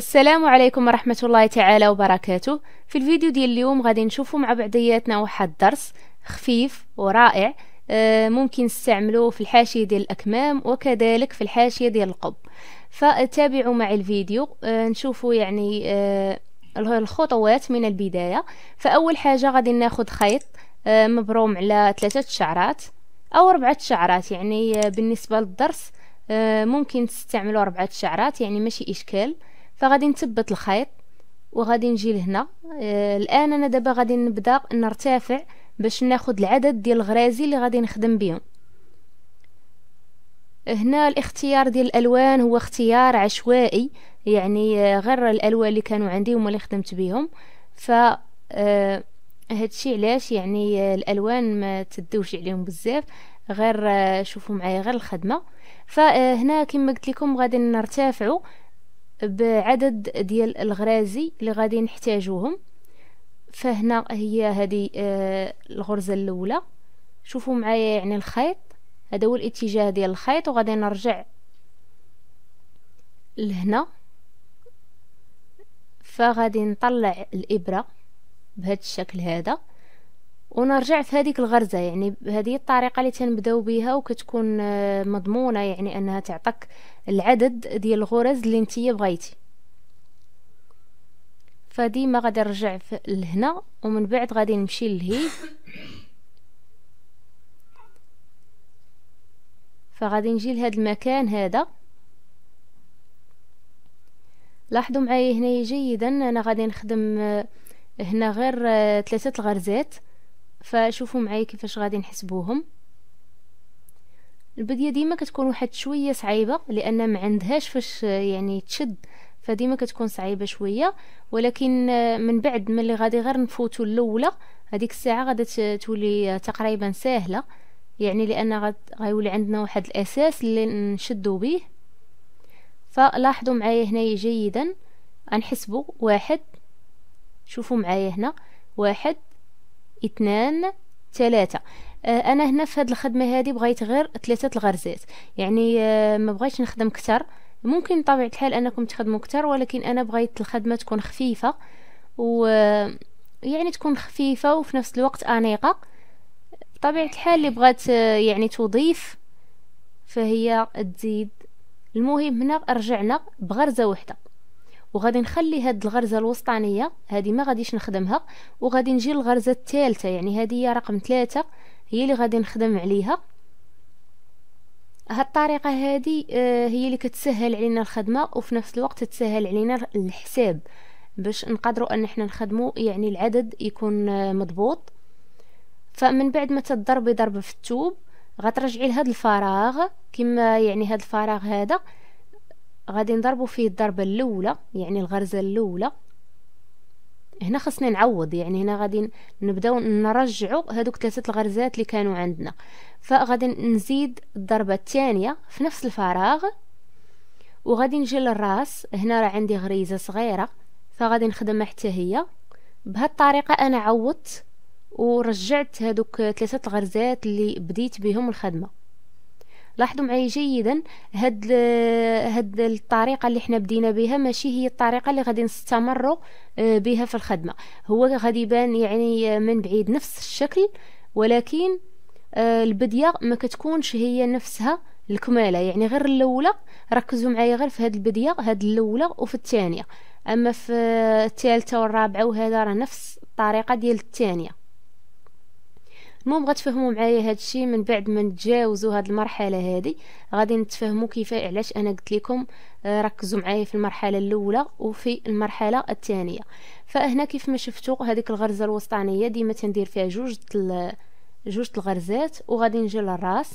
السلام عليكم ورحمة الله تعالى وبركاته في الفيديو ديال اليوم غادي نشوفوا مع بعضياتنا واحد درس خفيف ورائع آه، ممكن نستعملوه في الحاشية ديال الأكمام وكذلك في الحاشية ديال القب فتابعوا مع الفيديو آه، نشوفوا يعني آه، الخطوات من البداية فأول حاجة غادي ناخد خيط مبروم على ثلاثة شعرات أو أربعة شعرات يعني بالنسبة للدرس ممكن تستعملوا أربعة شعرات يعني ماشي إشكال فغادي نثبت الخيط وغادي نجي لهنا آه الان انا دابا غادي نبدا نرتفع باش ناخد العدد ديال الغرازي اللي غادي نخدم بهم هنا الاختيار ديال الالوان هو اختيار عشوائي يعني آه، غير الالوان اللي كانوا عندي هما اللي خدمت بهم ف آه، هادشي علاش يعني آه، الالوان ما تدوش عليهم بزاف غير شوفوا معايا غير الخدمه فهنا كما قلت لكم غادي نرتفعوا بعدد ديال الغرازي اللي غادي نحتاجوهم فهنا هي هذه آه، الغرزه الاولى شوفوا معايا يعني الخيط هذا هو الاتجاه ديال الخيط وغادي نرجع لهنا فغادي نطلع الابره بهذا الشكل هذا ونرجع في هذيك الغرزه يعني هذه الطريقه اللي تنبداو بها وكتكون آه، مضمونه يعني انها تعطيك العدد ديال الغرز اللي انتي بغيتي فديما غادي نرجع لهنا ومن بعد غادي نمشي لهي فغادي نجي لهذا المكان هذا لاحظوا معايا هنايا جيدا انا غادي نخدم آه، هنا غير آه، ثلاثه الغرزات فشوفوا معايا كيفاش غادي نحسبوهم البديه ديما كتكون واحد شويه صعيبه لان ما عندهاش فاش يعني تشد فديما كتكون صعيبه شويه ولكن من بعد ملي غادي غير نفوتو الاولى هذيك الساعه غادي تولي تقريبا ساهله يعني لان غيولي عندنا واحد الاساس اللي نشدو به فلاحظوا معايا هنايا جيدا غنحسبوا واحد شوفوا معايا هنا واحد اثنان ثلاثة آه، انا هنا في هاد الخدمه هادي بغيت غير ثلاثه الغرزات يعني آه، ما بغيتش نخدم كتر ممكن بطبيعه الحال انكم تخدموا كتر ولكن انا بغيت الخدمه تكون خفيفه و آه، يعني تكون خفيفه وفي نفس الوقت انيقه بطبيعه الحال اللي بغات يعني تضيف فهي تزيد المهم هنا رجعنا بغرزه واحده وغادي نخلي هاد الغرزه الوسطانيه هذه ما غاديش نخدمها وغادي نجي للغرزه الثالثه يعني هذه هي رقم ثلاثة هي اللي غادي نخدم عليها هاد الطريقه هذه آه، هي اللي كتسهل علينا الخدمه وفي نفس الوقت تسهل علينا الحساب باش نقدروا ان احنا نخدموا يعني العدد يكون آه، مضبوط فمن بعد ما تضربي ضربه في الثوب غترجعي لهاد الفراغ كما يعني هاد الفراغ هذا غادي نضربو فيه الضربة الاولى يعني الغرزة الاولى هنا خصني نعوض يعني هنا غادي نبداو نرجعوا هذوك ثلاثه الغرزات اللي كانوا عندنا فغادي نزيد الضربه الثانيه في نفس الفراغ وغادي نجي للراس هنا راه عندي غريزه صغيره فغادي نخدمها حتى هي بهاد الطريقه انا عوضت ورجعت هذوك ثلاثه الغرزات اللي بديت بهم الخدمه لاحظوا معي جيدا هاد هاد الطريقه اللي حنا بدينا بها ماشي هي الطريقه اللي غادي نستمروا آه، بها في الخدمه هو غادي يبان يعني من بعيد نفس الشكل ولكن آه، البديه ما كتكونش هي نفسها الكماله يعني غير الاولى ركزوا معايا غير في هاد البديه هاد الاولى وفي الثانيه اما في آه، الثالثه والرابعه وهذا راه نفس الطريقه ديال الثانيه المهم غتفهموا معايا هادشي من بعد ما نتجاوزوا هاد المرحله هادي غادي نتفهموا كيف علاش انا قلت لكم آه، ركزوا معايا في المرحله الاولى وفي المرحله الثانيه فهنا كيف ما شفتوا هذيك الغرزه الوسطانيه ديما تندير فيها جوج جوج الغرزات وغادي نجي للراس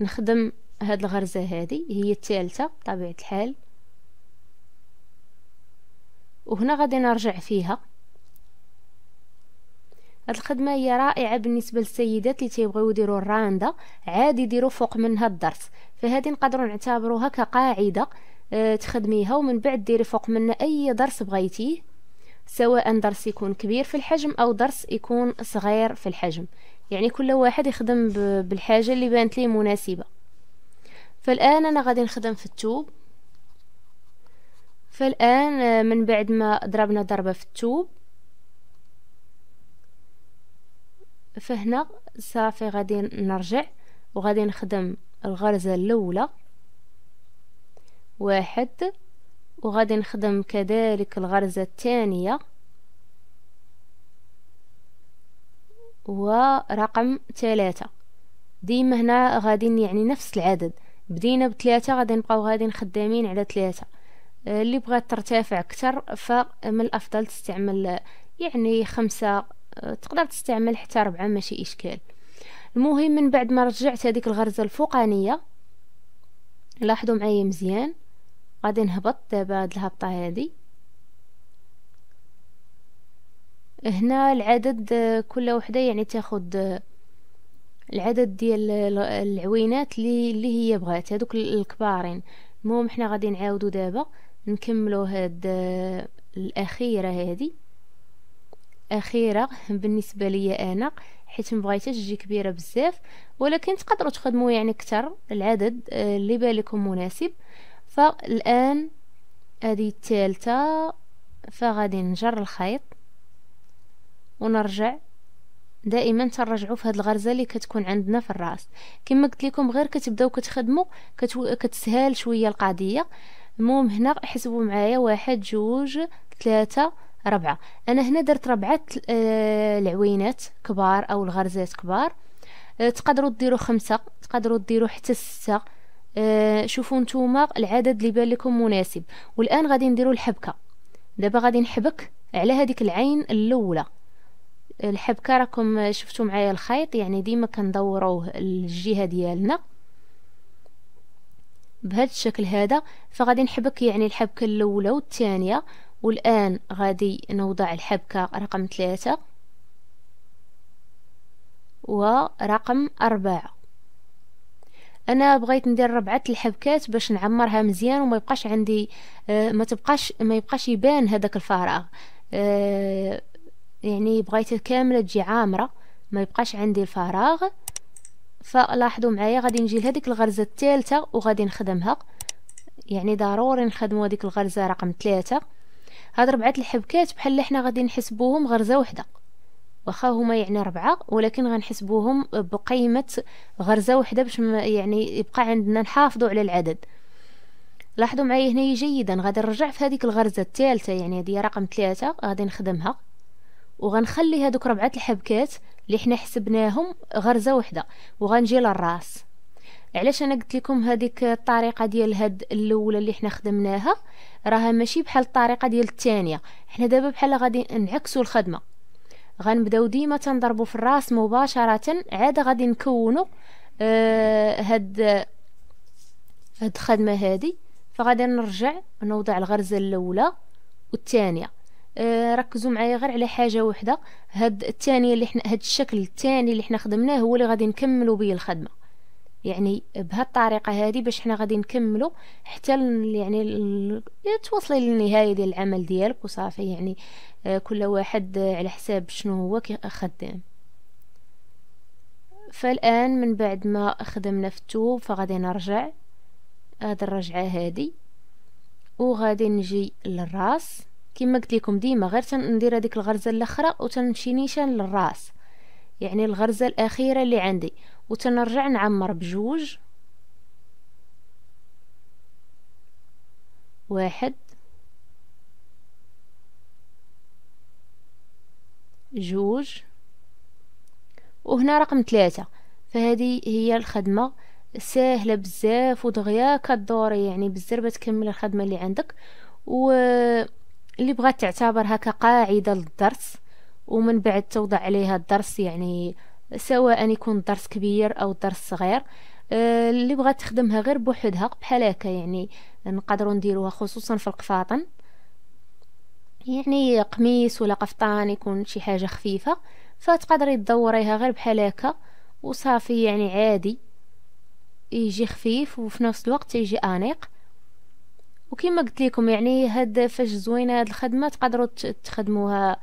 نخدم هاد الغرزه هادي هي الثالثه بطبيعه الحال وهنا غادي نرجع فيها هاد الخدمه هي رائعه بالنسبه للسيدات اللي تيبغيو يديروا الرانده عادي يديروا فوق منها الدرس فهذه نقدروا نعتبروها كقاعده آه، تخدميها ومن بعد ديري فوق منها اي درس بغيتيه سواء درس يكون كبير في الحجم او درس يكون صغير في الحجم يعني كل واحد يخدم بالحاجه اللي بانت ليه مناسبه فالان انا غادي نخدم في التوب فالان آه، من بعد ما ضربنا ضربه في التوب فهنا صافي غادي نرجع وغادي نخدم الغرزة الاولى واحد وغادي نخدم كذلك الغرزة الثانية ورقم ثلاثة ديما هنا غادي يعني نفس العدد بدينا بثلاثة غادي نبقاو غادي خدامين على ثلاثة آه، اللي بغات ترتفع اكثر فمن الافضل تستعمل يعني خمسة أه، تقدر تستعمل حتى ربعة ماشي إشكال المهم من بعد ما رجعت هذيك الغرزة الفوقانية لاحظوا معايا مزيان غادي نهبط دابا هاد الهبطة هادي هنا العدد كل وحدة يعني تاخد العدد ديال العوينات اللي هي بغات هادوك الكبارين المهم حنا غادي نعاودو دابا نكملو هاد الاخيرة هادي اخيره بالنسبه ليا انا حيت مبغيتهاش تجي كبيره بزاف ولكن تقدروا تخدموا يعني اكثر العدد آه، اللي بالكم مناسب فالان هذه الثالثه فغادي نجر الخيط ونرجع دائما ترجعوا في هاد الغرزه اللي كتكون عندنا في الراس كما قلت لكم غير كتبداو كتخدموا كتو... كتسهال شويه القضيه المهم هنا حسبوا معايا واحد جوج ثلاثة ربعة أنا هنا درت ربعة آه، العوينات كبار أو الغرزات كبار آه، تقدروا تديروا خمسة تقدروا تديروا حتى ستة آه، شوفوا نتوما العدد اللي بان لكم مناسب والان غادي نديروا الحبكه دابا غادي نحبك على هذيك العين الاولى الحبكه راكم شفتوا معايا الخيط يعني ديما كندوروه الجهه ديالنا بهذا الشكل هذا فغادي نحبك يعني الحبكه الاولى والثانيه والآن غادي نوضع الحبكة رقم ثلاثة ورقم أربعة انا بغيت ندير ربعه الحبكات باش نعمرها مزيان وما يبقاش عندي آه ما تبقاش ما يبقاش يبان هذاك الفراغ آه يعني بغيتها كامله تجي عامره ما يبقاش عندي الفراغ فلاحظوا معايا غادي نجي لهذيك الغرزه الثالثه وغادي نخدمها يعني ضروري نخدموا هذيك الغرزه رقم ثلاثة هاد ربعه الحبكات بحال اللي حنا غادي نحسبوهم غرزه وحده واخا هما يعني ربعه ولكن غنحسبوهم بقيمه غرزه وحده باش يعني يبقى عندنا نحافظوا على العدد لاحظوا معايا هنايا جيدا غادي نرجع في هذيك الغرزه الثالثه يعني هذه رقم ثلاثة غادي نخدمها وغنخلي هذوك ربعه الحبكات اللي حنا حسبناهم غرزه وحده وغنجي للراس علاش انا قلت لكم هذيك الطريقه ديال هاد الاولى اللي حنا خدمناها راها ماشي بحال الطريقه ديال الثانيه حنا دابا بحال غادي نعكسوا الخدمه غنبداو ديما تنضربوا في الراس مباشره عاد غادي نكونوا آه هاد هاد الخدمه هادي فغادي نرجع نوضع الغرزه الاولى والثانيه آه ركزوا معايا غير على حاجه وحده هاد الثانيه اللي حنا هاد الشكل الثاني اللي حنا خدمناه هو اللي غادي نكملوا به الخدمه يعني بهالطريقه هذه باش حنا غادي نكملو حتى يعني توصلي للنهايه ديال العمل ديالك وصافي يعني آه، كل واحد آه، على حساب شنو هو خدام فالان من بعد ما خدمنا في التوب فغادي نرجع هاد الرجعه هذه وغادي نجي للراس كما قلت لكم ديما غير تندير هذيك الغرزه الاخرى وتنمشي نيشان للراس يعني الغرزة الأخيرة اللي عندي وتنرجع نعمر بجوج واحد جوج وهنا رقم ثلاثة فهذه هي الخدمة ساهلة بزاف ودغيا كدوري يعني بزاف تكمل الخدمة اللي عندك و اللي بغات تعتبرها كقاعدة للدرس ومن بعد توضع عليها الدرس يعني سواء يكون درس كبير أو درس صغير آه، اللي بغات تخدمها غير بوحدها بحال هكا يعني نقدروا نديروها خصوصا في القفاطن يعني قميص ولا قفطان يكون شي حاجه خفيفه فتقدري تدوريها غير بحال هكا وصافي يعني عادي يجي خفيف وفي نفس الوقت يجي انيق وكما قلت لكم يعني هاد فاش زوينه هاد الخدمه تقدروا تخدموها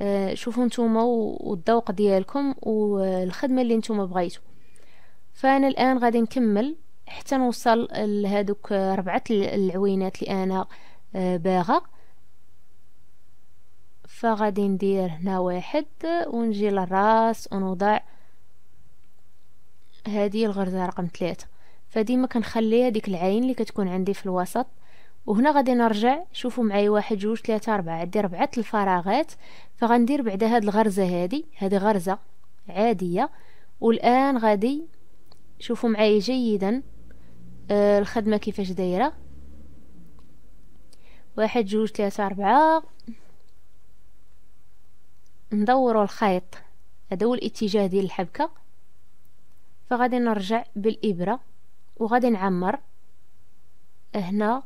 آه، شوفوا نتوما والذوق ديالكم والخدمه اللي نتوما بغيتو فانا الان غادي نكمل حتى نوصل لهذوك ربعه العوينات اللي انا آه، باغا فغادي ندير هنا واحد ونجي للراس ونوضع هذه الغرزه رقم ثلاثة فديما كنخلي هذيك العين اللي كتكون عندي في الوسط وهنا غادي نرجع شوفوا معايا واحد جوج ثلاثة أربعة عندي ربعة الفراغات فغندير بعد هاد الغرزه هادي هادي غرزه عاديه والان غادي شوفوا معايا جيدا آه الخدمه كيفاش دايره واحد جوج ثلاثة أربعة ندوروا الخيط هذا هو الاتجاه ديال الحبكة فغادي نرجع بالإبرة وغادي نعمر هنا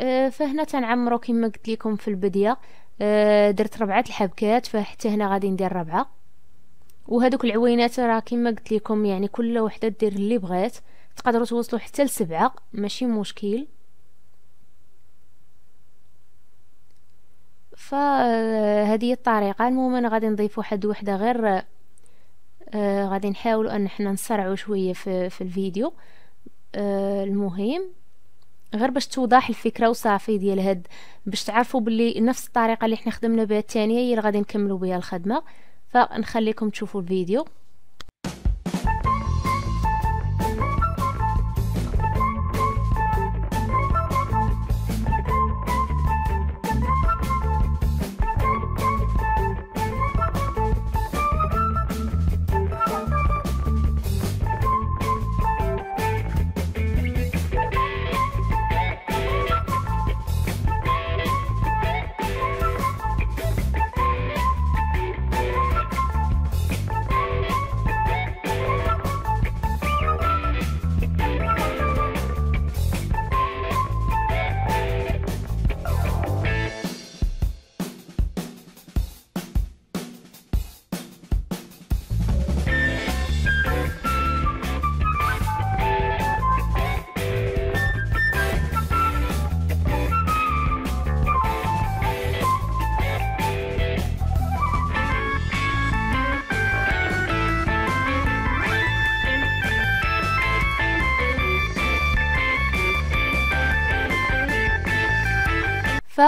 أه، فهنا تنعمرو كما قلت لكم في البديه أه، درت ربعه الحبكات فحتى هنا غادي ندير ربعه وهذوك العوينات راه كما قلت لكم يعني كل وحده دير اللي بغات تقدروا توصلوا حتى لسبعه ماشي مشكل فهذه أه، الطريقه المهم انا غادي نضيف واحد وحده غير غادي نحاولوا ان احنا نسرعوا شويه في, الفيديو المهم غير باش توضح الفكره وصافي ديال هاد باش تعرفوا باللي نفس الطريقه اللي حنا خدمنا بها الثانيه هي اللي غادي نكملوا بها الخدمه فنخليكم تشوفوا الفيديو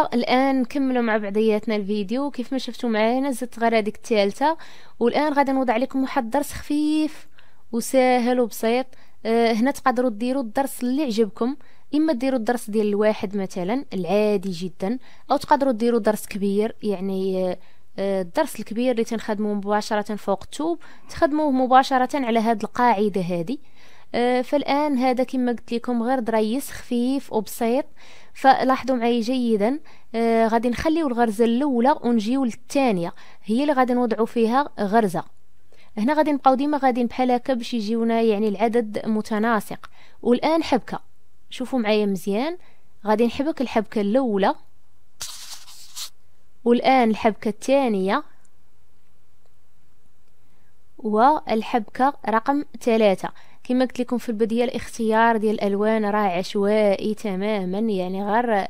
الان نكملوا مع بعضياتنا الفيديو كيف ما شفتوا معانا زدت غير هذيك الثالثه والان غادي نوضع لكم واحد الدرس خفيف وسهل وبسيط أه هنا تقدروا ديروا الدرس اللي عجبكم اما ديروا الدرس ديال الواحد مثلا العادي جدا او تقدروا ديروا درس كبير يعني آه،, أه الدرس الكبير اللي تنخدموه مباشرة فوق التوب تخدموه مباشرة على هاد القاعدة هذه آه، فالآن هذا كما قلت لكم غير دريس خفيف وبسيط فلاحظوا معي جيدا آه غادي نخليو الغرزه الاولى ونجيو للثانيه هي اللي غادي نوضعوا فيها غرزه هنا غادي نبقاو ديما غادي بحال هكا باش يجيونا يعني العدد متناسق والان حبكه شوفوا معايا مزيان غادي نحبك الحبكه الاولى والان الحبكه الثانيه والحبكه رقم ثلاثة كما قلت لكم في البدايه الاختيار ديال الالوان راه عشوائي تماما يعني غير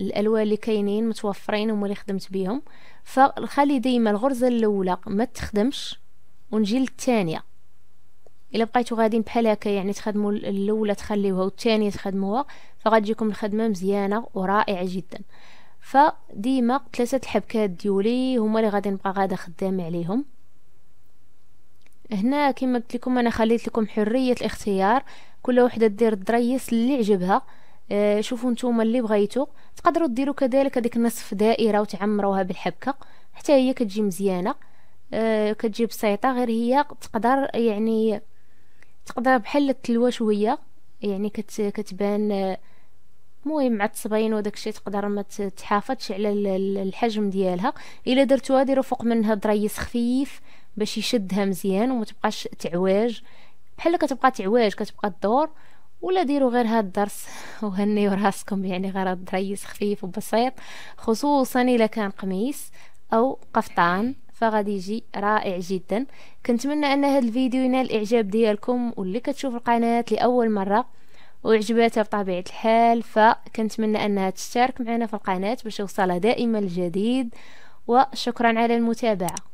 الالوان اللي كاينين متوفرين هما اللي خدمت بيهم فخلي ديما الغرزه الاولى ما تخدمش ونجي للثانيه الا بقيتو غاديين بحال هكا يعني تخدموا الاولى تخليوها والثانيه تخدموها فغتجيكم الخدمه مزيانه ورائعه جدا فديما ثلاثه الحبكات ديولي هما اللي غادي نبقى غادا خدام عليهم هنا كما قلت لكم انا خليت لكم حريه الاختيار كل وحده دير الدريس اللي عجبها آه، شوفوا نتوما اللي بغيتو تقدروا ديروا كذلك هذيك نصف دائره وتعمروها بالحبكه حتى هي كتجي مزيانه آه، كتجي بسيطه غير هي تقدر يعني تقدر بحال التلوى شويه يعني كت كتبان آه المهم مع التصبين وداك الشيء تقدر ما تحافظش على الحجم ديالها الا درتوها ديروا فوق منها دريس خفيف باش يشدها مزيان وما تبقاش تعواج بحال كتبقى تعواج كتبقى الدور ولا ديروا غير هاد الدرس وهنيو راسكم يعني غير هاد الدريس خفيف وبسيط خصوصا الا كان قميص او قفطان فغادي يجي رائع جدا كنتمنى ان هاد الفيديو ينال الاعجاب ديالكم واللي كتشوف القناه لاول مره وعجباتها بطبيعه الحال فكنتمنى انها تشترك معنا في القناه باش يوصلها دائما الجديد وشكرا على المتابعه